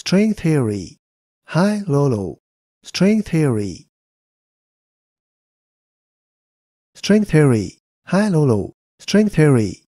string theory. Hi Lolo, string theory. String theory. Hi Lolo, string theory.